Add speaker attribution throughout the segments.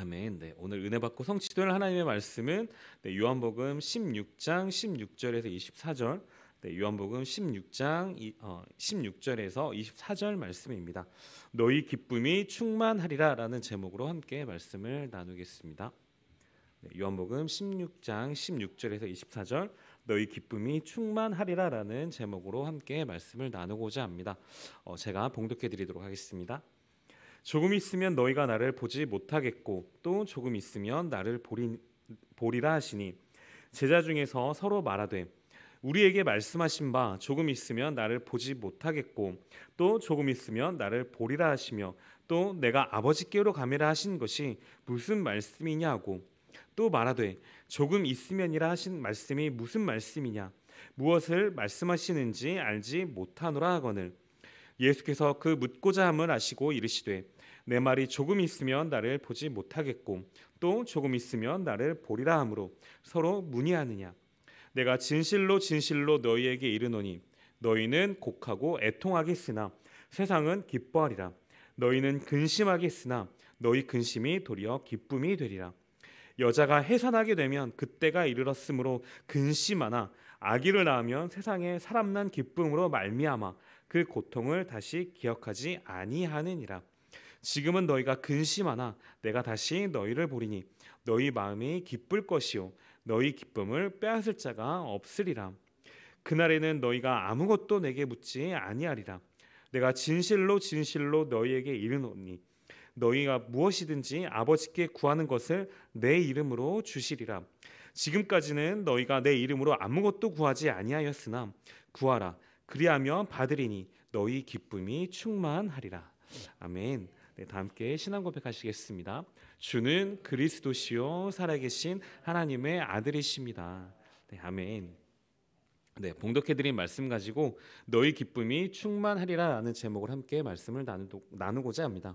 Speaker 1: 아멘. 네, 오늘 은혜 받고 성취될 하나님의 말씀은 네, 요한복음 16장 16절에서 24절, 네, 요한복음 16장 이, 어, 16절에서 24절 말씀입니다. 너희 기쁨이 충만하리라라는 제목으로 함께 말씀을 나누겠습니다. 네, 요한복음 16장 16절에서 24절, 너희 기쁨이 충만하리라라는 제목으로 함께 말씀을 나누고자 합니다. 어, 제가 봉독해 드리도록 하겠습니다. 조금 있으면 너희가 나를 보지 못하겠고 또 조금 있으면 나를 보리, 보리라 하시니 제자 중에서 서로 말하되 우리에게 말씀하신 바 조금 있으면 나를 보지 못하겠고 또 조금 있으면 나를 보리라 하시며 또 내가 아버지께로 가매라 하신 것이 무슨 말씀이냐 하고 또 말하되 조금 있으면이라 하신 말씀이 무슨 말씀이냐 무엇을 말씀하시는지 알지 못하노라 하거늘 예수께서 그 묻고자 함을 아시고 이르시되 내 말이 조금 있으면 나를 보지 못하겠고 또 조금 있으면 나를 보리라 함으로 서로 문의하느냐 내가 진실로 진실로 너희에게 이르노니 너희는 곡하고 애통하겠으나 세상은 기뻐하리라 너희는 근심하겠으나 너희 근심이 도리어 기쁨이 되리라 여자가 해산하게 되면 그때가 이르렀으므로 근심하나 아기를 낳으면 세상에 사람난 기쁨으로 말미암아 그 고통을 다시 기억하지 아니하느니라. 지금은 너희가 근심하나 내가 다시 너희를 보리니 너희 마음이 기쁠 것이요 너희 기쁨을 빼앗을 자가 없으리라. 그날에는 너희가 아무것도 내게 묻지 아니하리라. 내가 진실로 진실로 너희에게 이르노니 너희가 무엇이든지 아버지께 구하는 것을 내 이름으로 주시리라. 지금까지는 너희가 내 이름으로 아무것도 구하지 아니하였으나 구하라 그리하면 받으리니 너희 기쁨이 충만하리라. 아멘. 네, 다 함께 신앙 고백하시겠습니다. 주는 그리스도시요 살아계신 하나님의 아들이십니다. 네, 아멘. 네, 봉독해드린 말씀 가지고 너희 기쁨이 충만하리라라는 제목을 함께 말씀을 나누고자 합니다.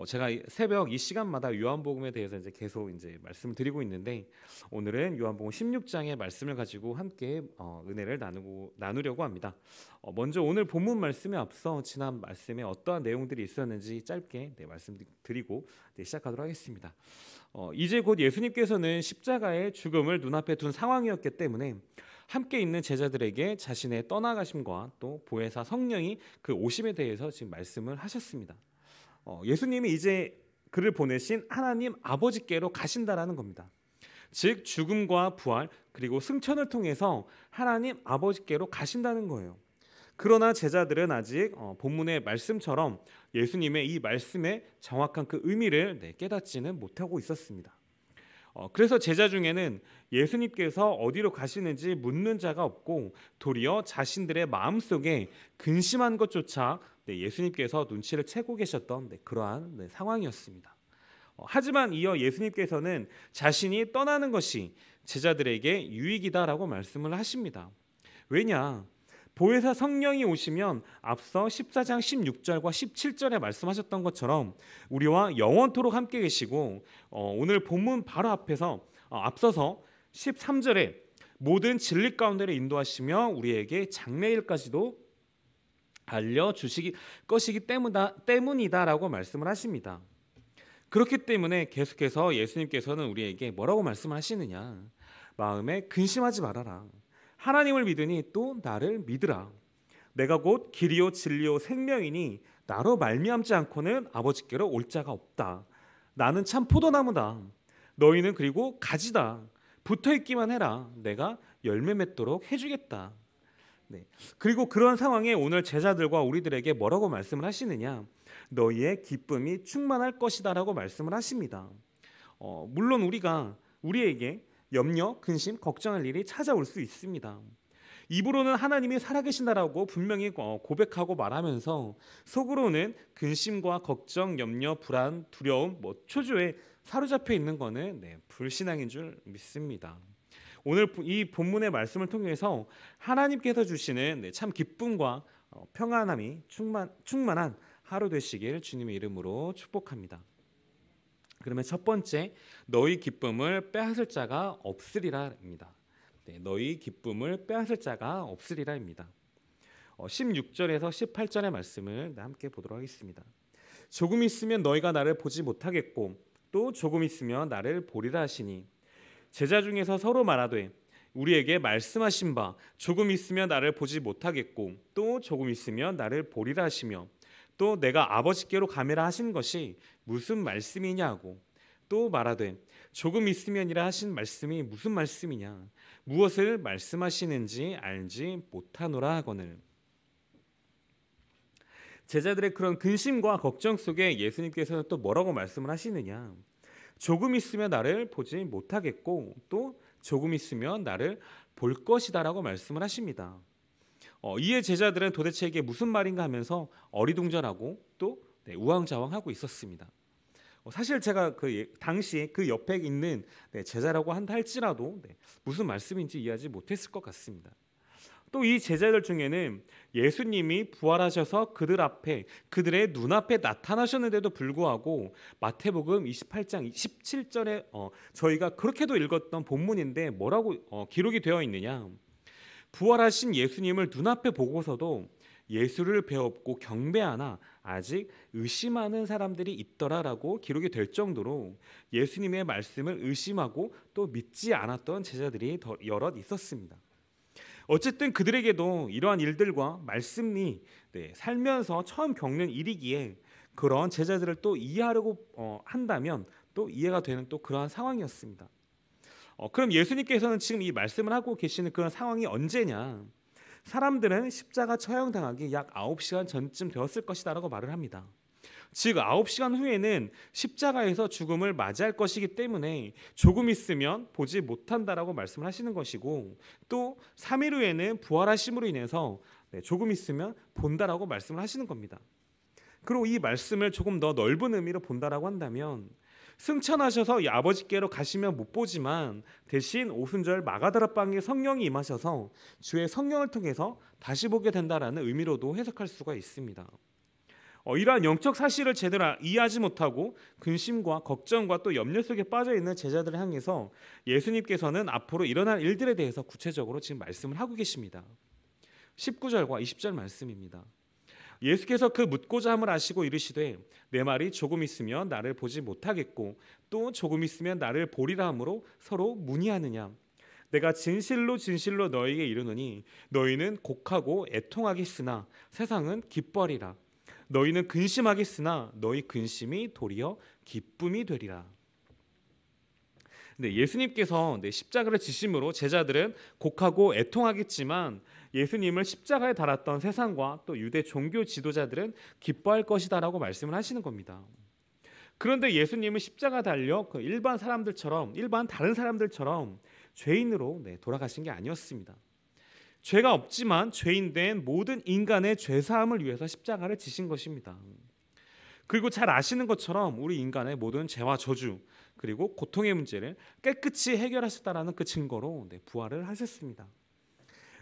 Speaker 1: 어 제가 새벽 이 시간마다 요한복음에 대해서 이제 계속 이제 말씀을 드리고 있는데 오늘은 요한복음 16장의 말씀을 가지고 함께 어 은혜를 나누고 나누려고 합니다. 어 먼저 오늘 본문 말씀에 앞서 지난 말씀에 어떠한 내용들이 있었는지 짧게 네, 말씀드리고 네, 시작하도록 하겠습니다. 어, 이제 곧 예수님께서는 십자가의 죽음을 눈앞에 둔 상황이었기 때문에 함께 있는 제자들에게 자신의 떠나가심과 또 보혜사 성령이 그 오심에 대해서 지금 말씀을 하셨습니다. 어, 예수님이 이제 그를 보내신 하나님 아버지께로 가신다라는 겁니다. 즉 죽음과 부활 그리고 승천을 통해서 하나님 아버지께로 가신다는 거예요. 그러나 제자들은 아직 어, 본문의 말씀처럼 예수님의 이 말씀의 정확한 그 의미를 네, 깨닫지는 못하고 있었습니다. 어, 그래서 제자 중에는 예수님께서 어디로 가시는지 묻는 자가 없고 도리어 자신들의 마음속에 근심한 것조차 네, 예수님께서 눈치를 채고 계셨던 네, 그러한 네, 상황이었습니다. 어, 하지만 이어 예수님께서는 자신이 떠나는 것이 제자들에게 유익이다라고 말씀을 하십니다. 왜냐? 보혜사 성령이 오시면 앞서 14장 16절과 17절에 말씀하셨던 것처럼 우리와 영원토록 함께 계시고 어, 오늘 본문 바로 앞에서 어, 앞서서 13절에 모든 진리 가운데를 인도하시며 우리에게 장래일까지도 알려 주시기 것이기 때문이다, 때문이다라고 말씀을 하십니다. 그렇기 때문에 계속해서 예수님께서는 우리에게 뭐라고 말씀하시느냐? 마음에 근심하지 말아라. 하나님을 믿으니 또 나를 믿으라. 내가 곧 길이요 진리요 생명이니 나로 말미암지 않고는 아버지께로 올 자가 없다. 나는 참 포도나무다. 너희는 그리고 가지다. 붙어 있기만 해라. 내가 열매 맺도록 해주겠다. 네. 그리고 그런 상황에 오늘 제자들과 우리들에게 뭐라고 말씀을 하시느냐? 너희의 기쁨이 충만할 것이다라고 말씀을 하십니다. 어, 물론 우리가 우리에게 염려, 근심, 걱정할 일이 찾아올 수 있습니다. 입으로는 하나님이 살아계신다라고 분명히 어, 고백하고 말하면서 속으로는 근심과 걱정, 염려, 불안, 두려움, 뭐 초조에 사로잡혀 있는 거는 네, 불신앙인 줄 믿습니다. 오늘 이 본문의 말씀을 통해서 하나님께서 주시는 네, 참 기쁨과 어, 평안함이 충만 충만한 하루 되시길 주님의 이름으로 축복합니다. 그러면 첫 번째 너희 기쁨을 빼앗을 자가 없으리라입니다. 네, 너희 기쁨을 빼앗을 자가 없으리라입니다. 16절에서 어, 18절의 말씀을 네, 함께 보도록 하겠습니다. 조금 있으면 너희가 나를 보지 못하겠고 또 조금 있으면 나를 보리라 하시니 제자 중에서 서로 말하되 우리에게 말씀하신 바 조금 있으면 나를 보지 못하겠고 또 조금 있으면 나를 보리라 하시며 또 내가 아버지께로 가매라 하신 것이 무슨 말씀이냐 고또 말하되 조금 있으면이라 하신 말씀이 무슨 말씀이냐 무엇을 말씀하시는지 알지 못하노라 하거늘 제자들의 그런 근심과 걱정 속에 예수님께서는 또 뭐라고 말씀을 하시느냐 조금 있으면 나를 보지 못하겠고 또 조금 있으면 나를 볼 것이다라고 말씀을 하십니다. 어, 이에 제자들은 도대체 이게 무슨 말인가 하면서 어리둥절하고 또 네, 우왕좌왕하고 있었습니다. 어, 사실 제가 그 예, 당시그 옆에 있는 네, 제자라고 한다 할지라도 네, 무슨 말씀인지 이해하지 못했을 것 같습니다. 또이 제자들 중에는 예수님이 부활하셔서 그들 앞에 그들의 눈앞에 나타나셨는데도 불구하고 마태복음 28장 17절에 어, 저희가 그렇게도 읽었던 본문인데 뭐라고 어, 기록이 되어 있느냐? 부활하신 예수님을 눈앞에 보고서도 예수를 배웠고 경배하나 아직 의심하는 사람들이 있더라라고 기록이 될 정도로 예수님의 말씀을 의심하고 또 믿지 않았던 제자들이 여럿 있었습니다. 어쨌든 그들에게도 이러한 일들과 말씀이 네, 살면서 처음 겪는 일이기에 그런 제자들을 또 이해하려고 어, 한다면 또 이해가 되는 또 그러한 상황이었습니다. 어, 그럼 예수님께서는 지금 이 말씀을 하고 계시는 그런 상황이 언제냐? 사람들은 십자가 처형당하기 약 9시간 전쯤 되었을 것이다라고 말을 합니다. 즉9 시간 후에는 십자가에서 죽음을 맞이할 것이기 때문에 조금 있으면 보지 못한다라고 말씀을 하시는 것이고 또 3일 후에는 부활하심으로 인해서 네, 조금 있으면 본다라고 말씀을 하시는 겁니다. 그리고 이 말씀을 조금 더 넓은 의미로 본다라고 한다면 승천하셔서 아버지께로 가시면 못 보지만 대신 오순절 마가다라빵에 성령이 임하셔서 주의 성령을 통해서 다시 보게 된다라는 의미로도 해석할 수가 있습니다. 어, 이러한 영적 사실을 제대로 아, 이해하지 못하고 근심과 걱정과 또 염려 속에 빠져 있는 제자들을 향해서 예수님께서는 앞으로 일어날 일들에 대해서 구체적으로 지금 말씀을 하고 계십니다. 19절과 20절 말씀입니다. 예수께서 그 묻고자 함을 아시고 이르시되 내 말이 조금 있으면 나를 보지 못하겠고 또 조금 있으면 나를 보리라 함으로 서로 문의하느냐 내가 진실로 진실로 너희에게 이르노니 너희는 곡하고 애통하겠으나 세상은 기뻐하리라 너희는 근심하겠으나 너희 근심이 도리어 기쁨이 되리라. 근 네, 예수님께서 네, 십자가를 지심으로 제자들은 곡하고 애통하겠지만 예수님을 십자가에 달았던 세상과 또 유대 종교 지도자들은 기뻐할 것이다라고 말씀을 하시는 겁니다. 그런데 예수님은 십자가 달려 그 일반 사람들처럼 일반 다른 사람들처럼 죄인으로 네, 돌아가신 게 아니었습니다. 죄가 없지만 죄인 된 모든 인간의 죄 사함을 위해서 십자가를 지신 것입니다. 그리고 잘 아시는 것처럼 우리 인간의 모든 죄와 저주 그리고 고통의 문제를 깨끗이 해결하셨다라는 그 증거로 네, 부활을 하셨습니다.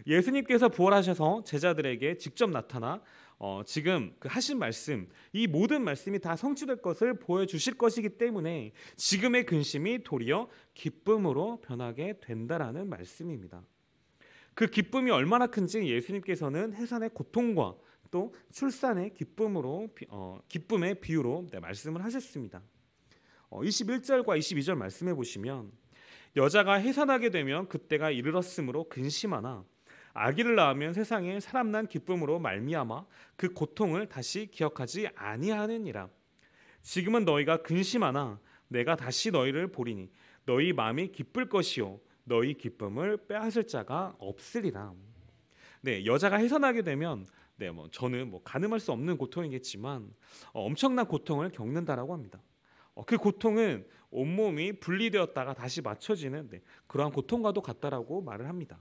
Speaker 1: 예수님께서 부활하셔서 제자들에게 직접 나타나 어, 지금 그 하신 말씀 이 모든 말씀이 다 성취될 것을 보여주실 것이기 때문에 지금의 근심이 도리어 기쁨으로 변하게 된다라는 말씀입니다. 그 기쁨이 얼마나 큰지 예수님께서는 해산의 고통과 또 출산의 기쁨으로 어, 기쁨의 비유로 네, 말씀을 하셨습니다. 어, 21절과 22절 말씀해 보시면 여자가 해산하게 되면 그때가 이르렀으므로 근심하나 아기를 낳으면 세상에 사람 난 기쁨으로 말미암아 그 고통을 다시 기억하지 아니하느니라. 지금은 너희가 근심하나 내가 다시 너희를 보리니 너희 마음이 기쁠 것이요 너희 기쁨을 빼앗을 자가 없으리라. 네, 여자가 해산하게 되면 네, 뭐 저는 뭐 가늠할 수 없는 고통이겠지만 어, 엄청난 고통을 겪는다라고 합니다. 어, 그 고통은 온몸이 분리되었다가 다시 맞춰지는 네, 그러한 고통과도 같다라고 말을 합니다.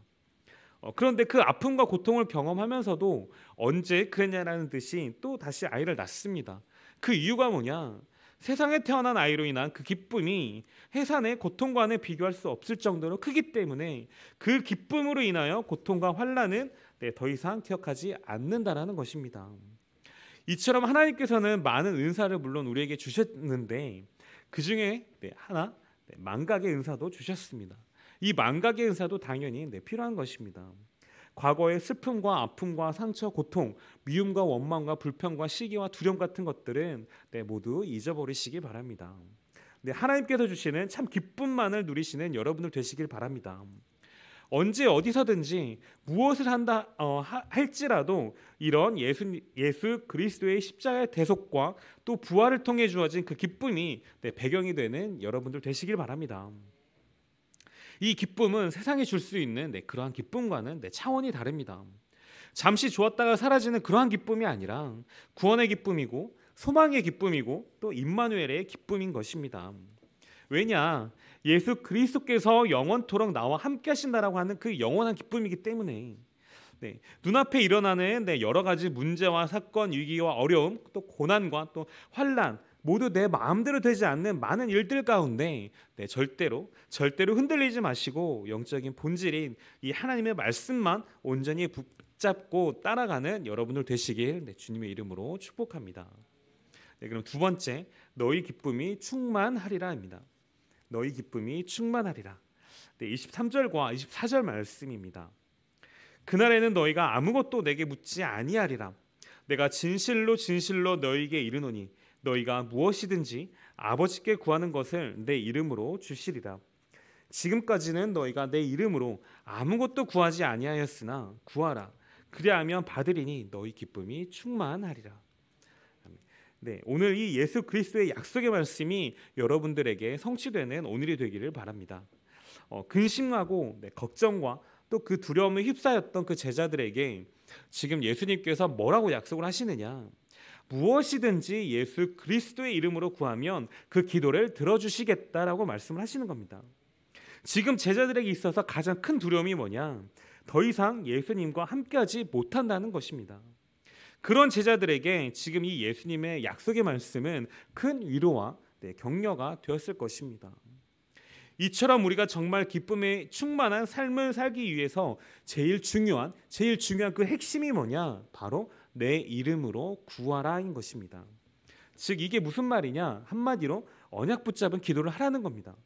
Speaker 1: 어, 그런데 그 아픔과 고통을 경험하면서도 언제 그랬냐라는 듯이 또 다시 아이를 낳습니다. 그 이유가 뭐냐? 세상에 태어난 아이로 인한 그 기쁨이 해산의 고통과는 비교할 수 없을 정도로 크기 때문에 그 기쁨으로 인하여 고통과 환란은 네, 더 이상 기억하지 않는다라는 것입니다. 이처럼 하나님께서는 많은 은사를 물론 우리에게 주셨는데 그 중에 네, 하나 네, 망각의 은사도 주셨습니다. 이 망각의 은사도 당연히 네, 필요한 것입니다. 과거의 슬픔과 아픔과 상처, 고통, 미움과 원망과 불평과 시기와 두려움 같은 것들은 네, 모두 잊어버리시기 바랍니다. 네, 하나님께서 주시는 참 기쁨만을 누리시는 여러분들 되시길 바랍니다. 언제 어디서든지 무엇을 한다 어, 하, 할지라도 이런 예수, 예수 그리스도의 십자가의 대속과 또 부활을 통해 주어진 그 기쁨이 네, 배경이 되는 여러분들 되시길 바랍니다. 이 기쁨은 세상이 줄 수 있는 네, 그러한 기쁨과는 네, 차원이 다릅니다. 잠시 좋았다가 사라지는 그러한 기쁨이 아니라 구원의 기쁨이고 소망의 기쁨이고 또 임마누엘의 기쁨인 것입니다. 왜냐? 예수 그리스도께서 영원토록 나와 함께 하신다라고 하는 그 영원한 기쁨이기 때문에 네, 눈앞에 일어나는 네, 여러 가지 문제와 사건, 위기와 어려움, 또 고난과 또 환란, 모두 내 마음대로 되지 않는 많은 일들 가운데 네, 절대로 절대로 흔들리지 마시고 영적인 본질인 이 하나님의 말씀만 온전히 붙잡고 따라가는 여러분들 되시길 네, 주님의 이름으로 축복합니다. 네, 그럼 두 번째 너희 기쁨이 충만하리라입니다. 너희 기쁨이 충만하리라. 네, 23절과 24절 말씀입니다. 그날에는 너희가 아무것도 내게 묻지 아니하리라. 내가 진실로 진실로 너희에게 이르노니 너희가 무엇이든지 아버지께 구하는 것을 내 이름으로 주시리라. 지금까지는 너희가 내 이름으로 아무것도 구하지 아니하였으나 구하라. 그리하면 받으리니 너희 기쁨이 충만하리라. 네, 오늘 이 예수 그리스도의 약속의 말씀이 여러분들에게 성취되는 오늘이 되기를 바랍니다. 어, 근심하고 네, 걱정과 또 그 두려움에 휩싸였던 그 제자들에게 지금 예수님께서 뭐라고 약속을 하시느냐? 무엇이든지 예수 그리스도의 이름으로 구하면 그 기도를 들어주시겠다라고 말씀을 하시는 겁니다. 지금 제자들에게 있어서 가장 큰 두려움이 뭐냐? 더 이상 예수님과 함께하지 못한다는 것입니다. 그런 제자들에게 지금 이 예수님의 약속의 말씀은 큰 위로와 네, 격려가 되었을 것입니다. 이처럼 우리가 정말 기쁨에 충만한 삶을 살기 위해서 제일 중요한 제일 중요한 그 핵심이 뭐냐? 바로 내 이름으로 구하라인 것입니다. 즉 이게 무슨 말이냐? 한마디로 언약 붙잡은 기도를 하라는 겁니다.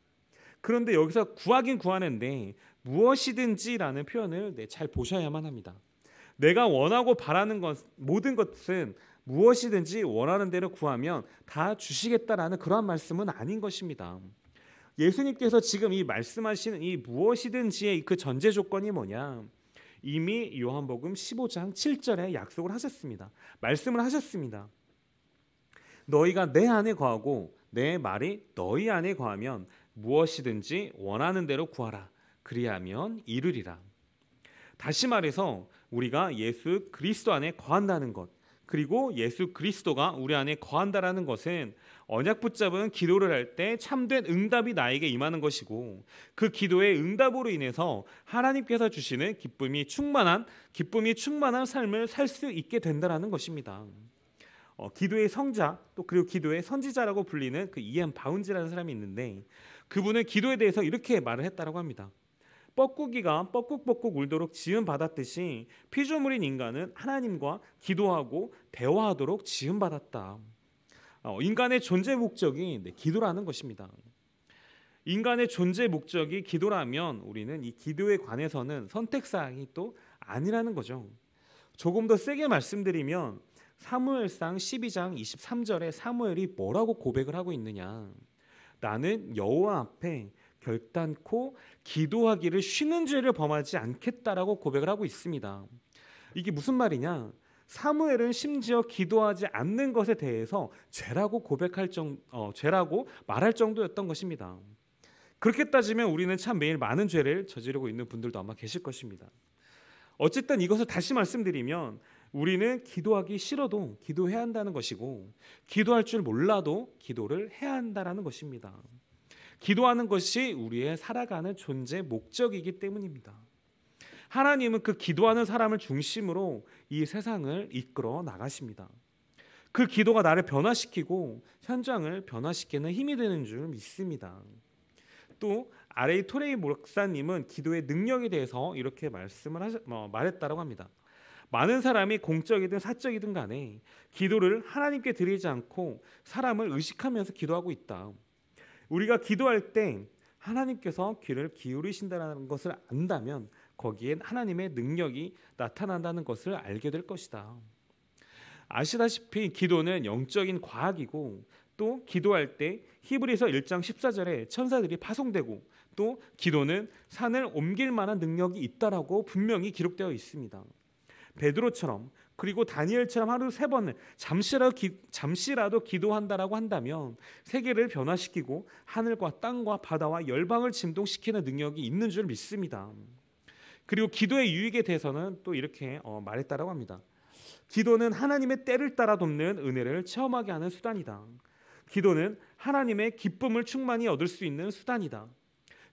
Speaker 1: 그런데 여기서 구하긴 구하는데 무엇이든지라는 표현을 네, 잘 보셔야만 합니다. 내가 원하고 바라는 것 모든 것은 무엇이든지 원하는 대로 구하면 다 주시겠다라는 그러한 말씀은 아닌 것입니다. 예수님께서 지금 이 말씀하시는 이 무엇이든지의 그 전제 조건이 뭐냐? 이미 요한복음 15장 7절에 약속을 하셨습니다. 말씀을 하셨습니다. 너희가 내 안에 거하고 내 말이 너희 안에 거하면 무엇이든지 원하는 대로 구하라. 그리하면 이르리라. 다시 말해서 우리가 예수 그리스도 안에 거한다는 것 그리고 예수 그리스도가 우리 안에 거한다라는 것은 언약 붙잡은 기도를 할 때 참된 응답이 나에게 임하는 것이고 그 기도의 응답으로 인해서 하나님께서 주시는 기쁨이 충만한 기쁨이 충만한 삶을 살 수 있게 된다라는 것입니다. 어, 기도의 성자 또 그리고 기도의 선지자라고 불리는 그 이안 바운즈라는 사람이 있는데 그분은 기도에 대해서 이렇게 말을 했다라고 합니다. 뻐꾸기가 뻐꾹뻐꾹 울도록 지음 받았듯이 피조물인 인간은 하나님과 기도하고 대화하도록 지음 받았다. 어, 인간의 존재 목적이 네, 기도라는 것입니다. 인간의 존재 목적이 기도라면 우리는 이 기도에 관해서는 선택 사항이 또 아니라는 거죠. 조금 더 세게 말씀드리면 사무엘상 12장 23절에 사무엘이 뭐라고 고백을 하고 있느냐? 나는 여호와 앞에 결단코 기도하기를 쉬는 죄를 범하지 않겠다라고 고백을 하고 있습니다. 이게 무슨 말이냐? 사무엘은 심지어 기도하지 않는 것에 대해서 죄라고 고백할 정 어, 죄라고 말할 정도였던 것입니다. 그렇게 따지면 우리는 참 매일 많은 죄를 저지르고 있는 분들도 아마 계실 것입니다. 어쨌든 이것을 다시 말씀드리면 우리는 기도하기 싫어도 기도해야 한다는 것이고 기도할 줄 몰라도 기도를 해야 한다라는 것입니다. 기도하는 것이 우리의 살아가는 존재 목적이기 때문입니다. 하나님은 그 기도하는 사람을 중심으로 이 세상을 이끌어 나가십니다. 그 기도가 나를 변화시키고 현장을 변화시키는 힘이 되는 줄 믿습니다. 또 아레이 토레이 목사님은 기도의 능력에 대해서 이렇게 말씀을 하셨, 어, 말했다고 합니다. 많은 사람이 공적이든 사적이든 간에 기도를 하나님께 드리지 않고 사람을 의식하면서 기도하고 있다. 우리가 기도할 때 하나님께서 귀를 기울이신다는 것을 안다면 거기엔 하나님의 능력이 나타난다는 것을 알게 될 것이다. 아시다시피 기도는 영적인 과학이고 또 기도할 때 히브리서 1장 14절에 천사들이 파송되고 또 기도는 산을 옮길 만한 능력이 있다라고 분명히 기록되어 있습니다. 베드로처럼 그리고 다니엘처럼 하루 세 번을 잠시라도, 기, 잠시라도 기도한다라고 한다면 세계를 변화시키고 하늘과 땅과 바다와 열방을 진동시키는 능력이 있는 줄 믿습니다. 그리고 기도의 유익에 대해서는 또 이렇게 어, 말했다라고 합니다. 기도는 하나님의 때를 따라 돕는 은혜를 체험하게 하는 수단이다. 기도는 하나님의 기쁨을 충만히 얻을 수 있는 수단이다.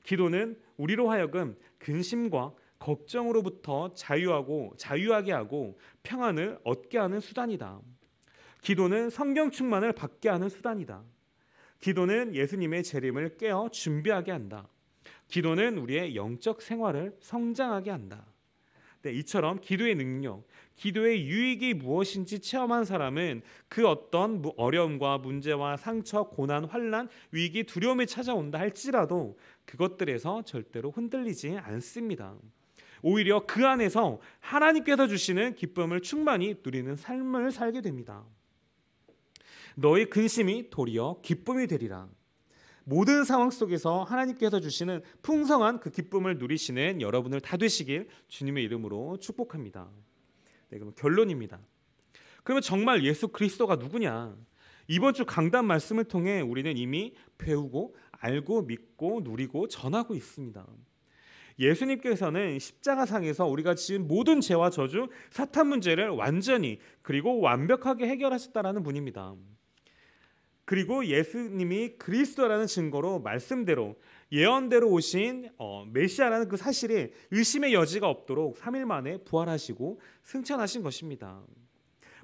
Speaker 1: 기도는 우리로 하여금 근심과 걱정으로부터 자유하고 자유하게 하고 평안을 얻게 하는 수단이다. 기도는 성경 충만을 받게 하는 수단이다. 기도는 예수님의 재림을 깨어 준비하게 한다. 기도는 우리의 영적 생활을 성장하게 한다. 네, 이처럼 기도의 능력, 기도의 유익이 무엇인지 체험한 사람은 그 어떤 어려움과 문제와 상처, 고난, 환란, 위기, 두려움이 찾아온다 할지라도 그것들에서 절대로 흔들리지 않습니다. 오히려 그 안에서 하나님께서 주시는 기쁨을 충만히 누리는 삶을 살게 됩니다. 너의 근심이 도리어 기쁨이 되리라. 모든 상황 속에서 하나님께서 주시는 풍성한 그 기쁨을 누리시는 여러분을 다 되시길 주님의 이름으로 축복합니다. 네, 그럼 결론입니다. 그러면 정말 예수 그리스도가 누구냐? 이번 주 강단 말씀을 통해 우리는 이미 배우고 알고 믿고 누리고 전하고 있습니다. 예수님께서는 십자가상에서 우리가 지은 모든 죄와 저주, 사탄 문제를 완전히 그리고 완벽하게 해결하셨다라는 분입니다. 그리고 예수님이 그리스도라는 증거로 말씀대로 예언대로 오신 어, 메시아라는 그사실에 의심의 여지가 없도록 3일 만에 부활하시고 승천하신 것입니다.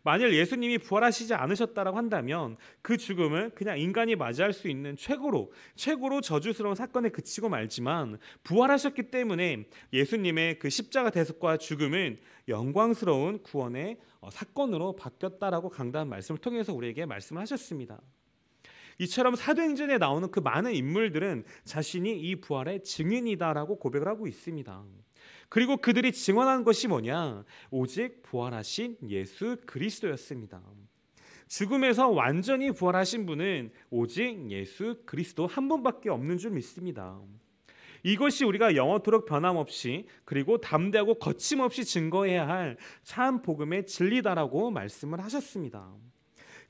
Speaker 1: 만일 예수님이 부활하시지 않으셨다라고 한다면 그 죽음을 그냥 인간이 맞이할 수 있는 최고로 최고로 저주스러운 사건에 그치고 말지만 부활하셨기 때문에 예수님의 그 십자가 대속과 죽음은 영광스러운 구원의 어, 사건으로 바뀌었다라고 강단 말씀을 통해서 우리에게 말씀 하셨습니다. 이처럼 사도행전에 나오는 그 많은 인물들은 자신이 이 부활의 증인이다라고 고백을 하고 있습니다. 그리고 그들이 증언한 것이 뭐냐? 오직 부활하신 예수 그리스도였습니다. 죽음에서 완전히 부활하신 분은 오직 예수 그리스도 한 분밖에 없는 줄 믿습니다. 이것이 우리가 영원토록 변함없이 그리고 담대하고 거침없이 증거해야 할참 복음의 진리다라고 말씀을 하셨습니다.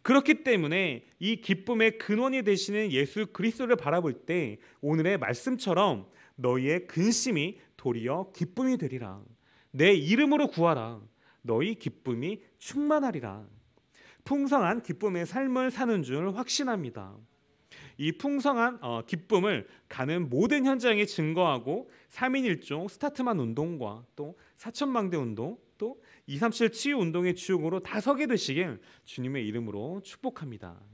Speaker 1: 그렇기 때문에 이 기쁨의 근원이 되시는 예수 그리스도를 바라볼 때 오늘의 말씀처럼 너희의 근심이 도리어 기쁨이 되리라. 내 이름으로 구하라. 너희 기쁨이 충만하리라. 풍성한 기쁨의 삶을 사는 줄 확신합니다. 이 풍성한 어, 기쁨을 가는 모든 현장에 증거하고 3인 1종 스타트만 운동과 또 사천망대 운동 237 치유 운동의 주역으로 다 서게 되시길 주님의 이름으로 축복합니다.